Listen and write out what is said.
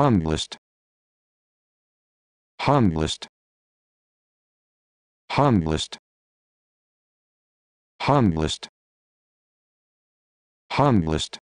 humblest humblest humblest humblest humblest